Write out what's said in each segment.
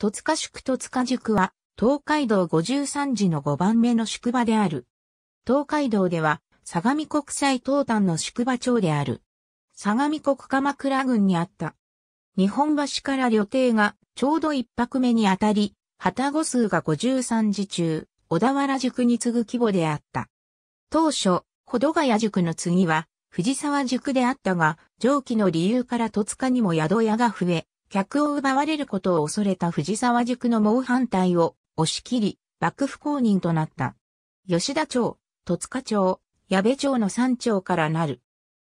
戸塚宿戸塚宿は、東海道53時の5番目の宿場である。東海道では、相模国際東端の宿場町である。相模国鎌倉郡にあった。日本橋から旅程がちょうど一泊目にあたり、旗子数が53時中、小田原宿に次ぐ規模であった。当初、ほどが谷宿の次は、藤沢宿であったが、上記の理由から戸塚にも宿屋が増え、客を奪われることを恐れた藤沢塾の猛反対を押し切り、幕府公認となった。吉田町、戸塚町、矢部町の三町からなる。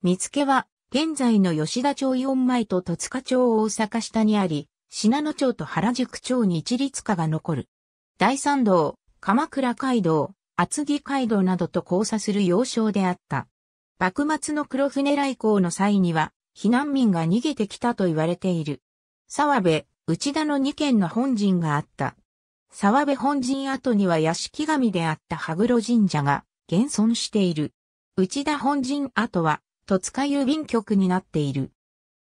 見つけは、現在の吉田町4枚と戸塚町大阪下にあり、信濃町と原宿町に一律化が残る。第三道、鎌倉街道、厚木街道などと交差する要衝であった。幕末の黒船来航の際には、避難民が逃げてきたと言われている。沢部、内田の2軒の本陣があった。沢部本陣跡には屋敷神であった羽黒神社が現存している。内田本陣跡は、戸塚郵便局になっている。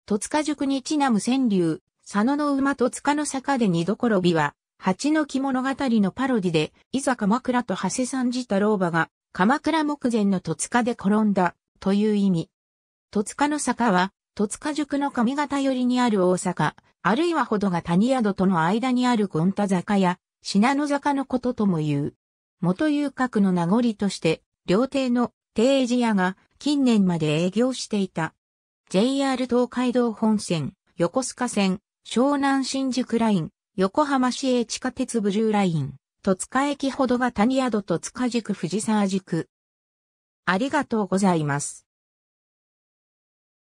戸塚塾にちなむ川柳、佐野の馬戸塚の坂で二所。こびは、蜂の木物語のパロディで、いざ鎌倉と長谷ん次太郎馬が、鎌倉目前の戸塚で転んだ、という意味。戸塚の坂は、戸塚塾の上方寄りにある大阪、あるいはほどが谷宿との間にあるゴンタ坂や、品野坂のこととも言う。元遊郭の名残として、料亭の定時屋が近年まで営業していた。JR 東海道本線、横須賀線、湘南新宿ライン、横浜市営地下鉄ブルーライン、戸塚駅ほどが谷宿と塚宿藤沢宿。ありがとうございます。